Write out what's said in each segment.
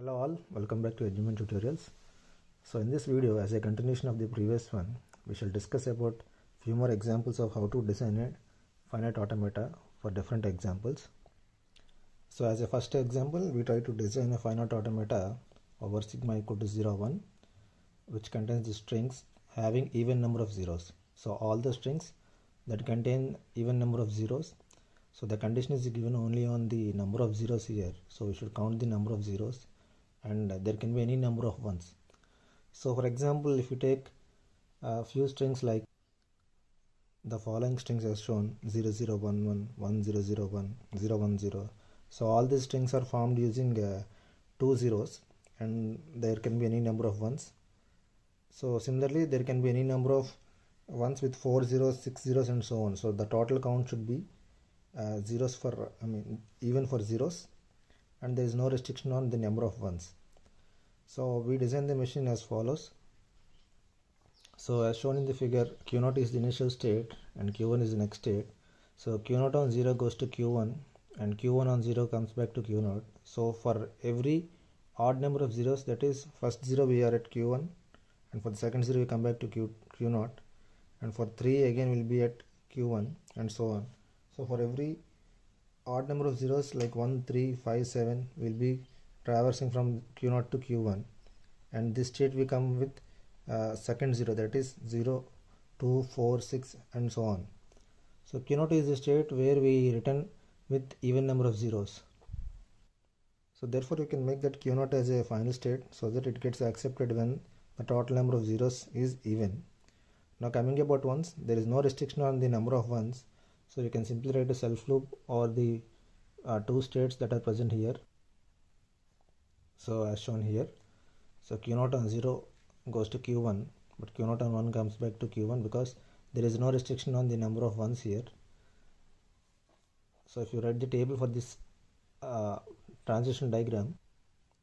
hello all welcome back to edgeman tutorials so in this video as a continuation of the previous one we shall discuss about few more examples of how to design a finite automata for different examples so as a first example we try to design a finite automata over sigma equal to 0 1 which contains the strings having even number of zeros so all the strings that contain even number of zeros so the condition is given only on the number of zeros here so we should count the number of zeros and there can be any number of ones so for example if you take a few strings like the following strings as shown 0011 so all these strings are formed using uh, two zeros and there can be any number of ones so similarly there can be any number of ones with four zeros six zeros and so on so the total count should be uh, zeros for i mean even for zeros and there is no restriction on the number of ones so we design the machine as follows so as shown in the figure q0 is the initial state and q1 is the next state so q0 on 0 goes to q1 and q1 on 0 comes back to q0 so for every odd number of zeros that is first 0 we are at q1 and for the second 0 we come back to q q0 and for 3 again we will be at q1 and so on so for every odd number of zeros like 1, 3, 5, 7 will be traversing from Q0 to Q1 and this state we come with uh, second zero that is 0, 2, 4, 6 and so on. So Q0 is the state where we return with even number of zeros. So therefore you can make that Q0 as a final state so that it gets accepted when the total number of zeros is even. Now coming about ones, there is no restriction on the number of ones so you can simply write a self loop or the uh, two states that are present here so as shown here so q0 on 0 goes to q1 but q0 on 1 comes back to q1 because there is no restriction on the number of ones here so if you write the table for this uh, transition diagram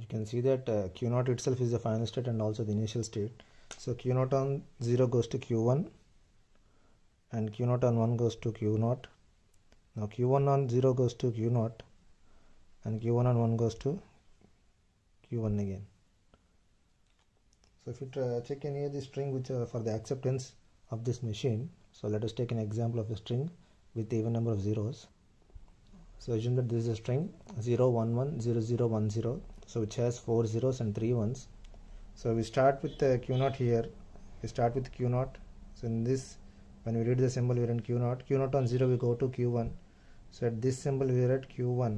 you can see that uh, q0 itself is the final state and also the initial state so q0 on 0 goes to q1 and q0 on 1 goes to q0 now q1 on 0 goes to q0 and q1 on 1 goes to q1 again so if you check any of the string which uh, for the acceptance of this machine so let us take an example of a string with even number of zeros so assume that this is a string 0 1 1 0 0 1 0 so which has four zeros and three ones so we start with uh, q0 here we start with q0 so in this when we read the symbol we're in q0 q0 on 0 we go to q1 so at this symbol we're at q1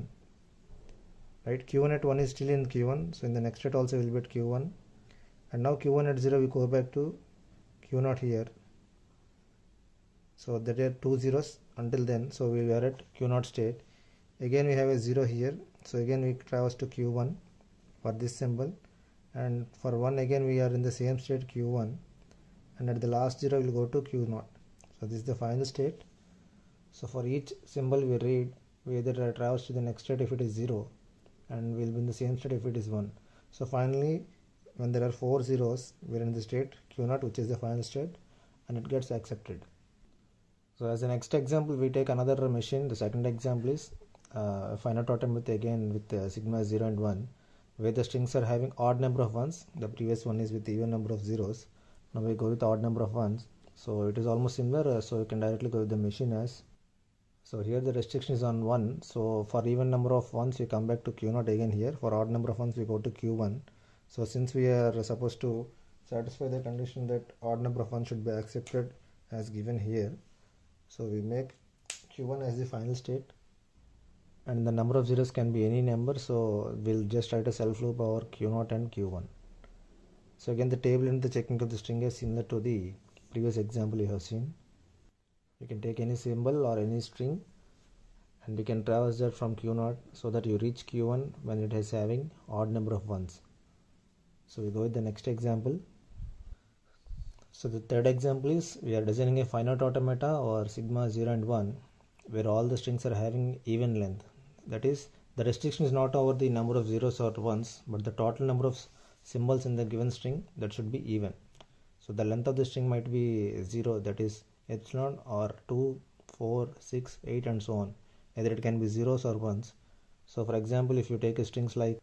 right q1 at 1 is still in q1 so in the next state also we will be at q1 and now q1 at 0 we go back to q0 here so there are two zeros until then so we are at q0 state again we have a 0 here so again we traverse to q1 for this symbol and for 1 again we are in the same state q1 and at the last 0 we will go to q0 so this is the final state so for each symbol we read we either traverse to the next state if it is 0 and we'll be in the same state if it is 1 so finally when there are four zeros we're in the state q0 which is the final state and it gets accepted so as the next example we take another machine the second example is uh, finite totem with again with uh, sigma 0 and 1 where the strings are having odd number of ones the previous one is with even number of zeros now we go with odd number of ones so it is almost similar uh, so you can directly go with the machine as so here the restriction is on 1 so for even number of 1s you come back to q0 again here for odd number of 1s we go to q1 so since we are supposed to satisfy the condition that odd number of ones should be accepted as given here so we make q1 as the final state and the number of zeros can be any number so we'll just write a self loop over q0 and q1 so again the table and the checking of the string is similar to the previous example you have seen you can take any symbol or any string and we can traverse that from q0 so that you reach q1 when it is having odd number of ones so we go with the next example so the third example is we are designing a finite automata or sigma 0 and 1 where all the strings are having even length that is the restriction is not over the number of zeros or ones but the total number of symbols in the given string that should be even so the length of the string might be 0 that is epsilon or 2 4 6 8 and so on either it can be zeros or ones so for example if you take strings like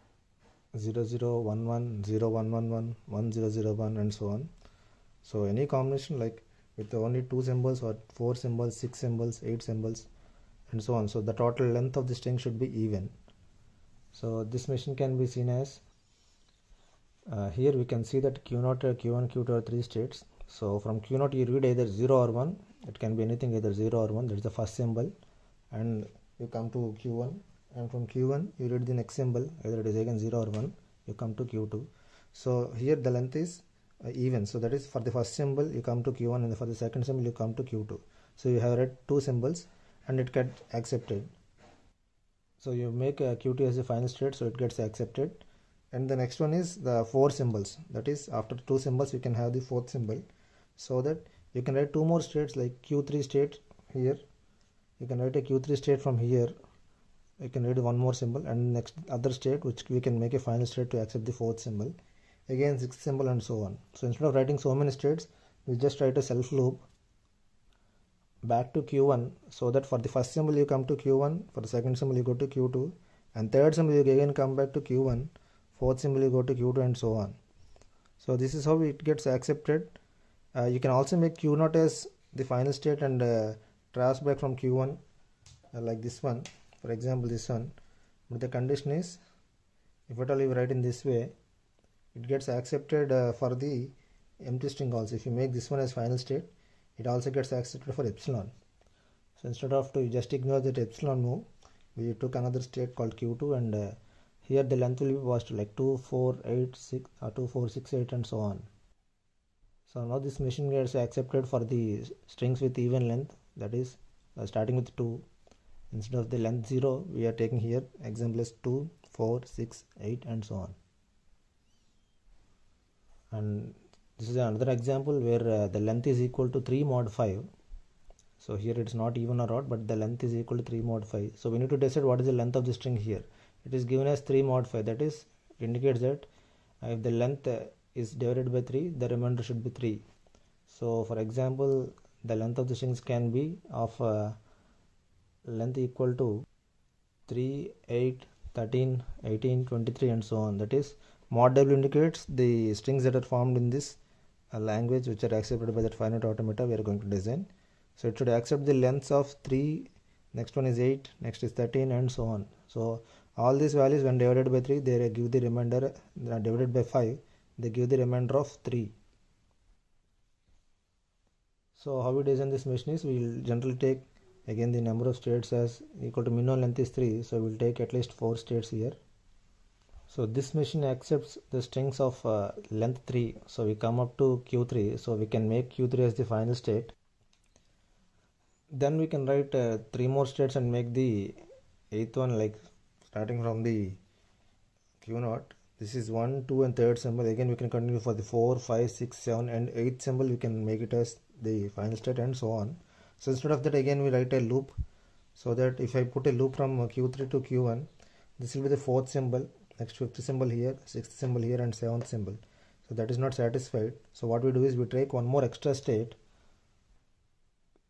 0 0 1 1 0 1 1 1 0 0 1 and so on so any combination like with only two symbols or four symbols six symbols eight symbols and so on so the total length of the string should be even so this machine can be seen as uh, here we can see that q0 q1 q2 are three states so from q0 you read either 0 or 1 it can be anything either 0 or 1 that's the first symbol and you come to q1 and from q1 you read the next symbol either it is again 0 or 1 you come to q2 so here the length is uh, even so that is for the first symbol you come to q1 and for the second symbol you come to q2 so you have read two symbols and it gets accepted so you make a qt as the final state so it gets accepted and the next one is the four symbols that is after two symbols you can have the fourth symbol so that you can write two more states like q3 state here you can write a q3 state from here you can write one more symbol and next other state which we can make a final state to accept the fourth symbol again sixth symbol and so on so instead of writing so many states we just write a self loop back to q1 so that for the first symbol you come to q1 for the second symbol you go to q2 and third symbol you again come back to q1 fourth symbol you go to q2 and so on so this is how it gets accepted uh, you can also make q0 as the final state and uh, trace back from q1 uh, like this one for example this one but the condition is if at all you write in this way it gets accepted uh, for the empty string also if you make this one as final state it also gets accepted for epsilon so instead of to just ignore that epsilon move we took another state called q2 and uh, here the length will be passed like 2 4 8 6 uh, 2 4 6 8 and so on so now this machine gets accepted for the strings with even length that is uh, starting with 2 instead of the length 0 we are taking here example is 2 4 6 8 and so on and this is another example where uh, the length is equal to 3 mod 5 so here it's not even or odd but the length is equal to 3 mod 5 so we need to decide what is the length of the string here it is given as 3 mod 5 that is it indicates that if the length is divided by 3 the remainder should be 3 so for example the length of the strings can be of uh, length equal to 3 8 13 18 23 and so on that is mod w indicates the strings that are formed in this uh, language which are accepted by that finite automata we are going to design so it should accept the lengths of 3 next one is 8 next is 13 and so on so all these values when divided by 3 they give the remainder uh, divided by 5 they give the remainder of 3 so how we design this machine is we will generally take again the number of states as equal to minimum length is 3 so we will take at least 4 states here so this machine accepts the strings of uh, length 3 so we come up to q3 so we can make q3 as the final state then we can write uh, three more states and make the eighth one like starting from the q naught this is 1 2 and third symbol again we can continue for the 4 5 6 7 and 8th symbol we can make it as the final state and so on so instead of that again we write a loop so that if i put a loop from q3 to q1 this will be the fourth symbol next fifth symbol here sixth symbol here and seventh symbol so that is not satisfied so what we do is we take one more extra state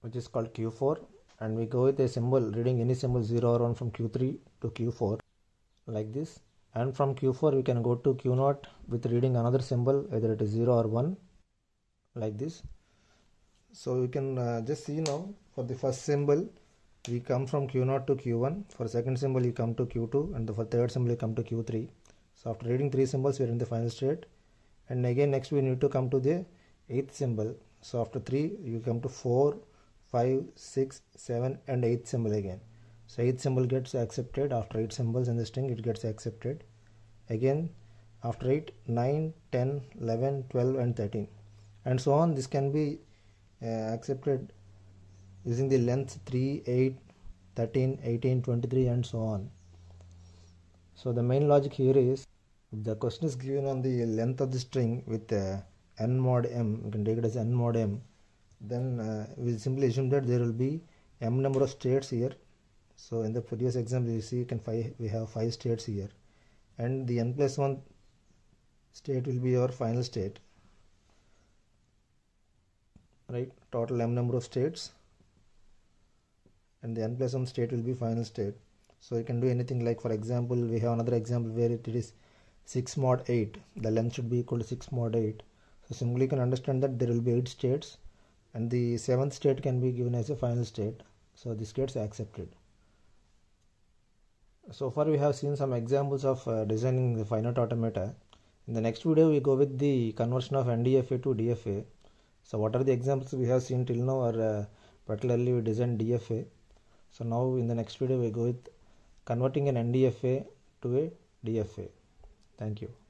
which is called q4 and we go with a symbol reading any symbol 0 or 1 from q3 to q4 like this and from q4 we can go to q0 with reading another symbol either it is 0 or 1 like this so you can uh, just see now for the first symbol we come from q0 to q1 for second symbol you come to q2 and for third symbol you come to q3 so after reading three symbols we are in the final state and again next we need to come to the eighth symbol so after 3 you come to 4 5, 6, 7 and eight symbol again. So eight symbol gets accepted after 8 symbols in the string it gets accepted. Again after 8, 9, 10, 11, 12 and 13 and so on this can be uh, accepted using the length 3, 8, 13, 18, 23 and so on. So the main logic here is the question is given on the length of the string with uh, n mod m you can take it as n mod m then uh, we simply assume that there will be m number of states here so in the previous example you see you can five we have five states here and the n plus 1 state will be our final state right total m number of states and the n plus 1 state will be final state so you can do anything like for example we have another example where it is 6 mod 8 the length should be equal to 6 mod 8 so simply you can understand that there will be 8 states and the seventh state can be given as a final state so this gets accepted so far we have seen some examples of uh, designing the finite automata in the next video we go with the conversion of ndfa to dfa so what are the examples we have seen till now are uh, particularly we designed dfa so now in the next video we go with converting an ndfa to a dfa thank you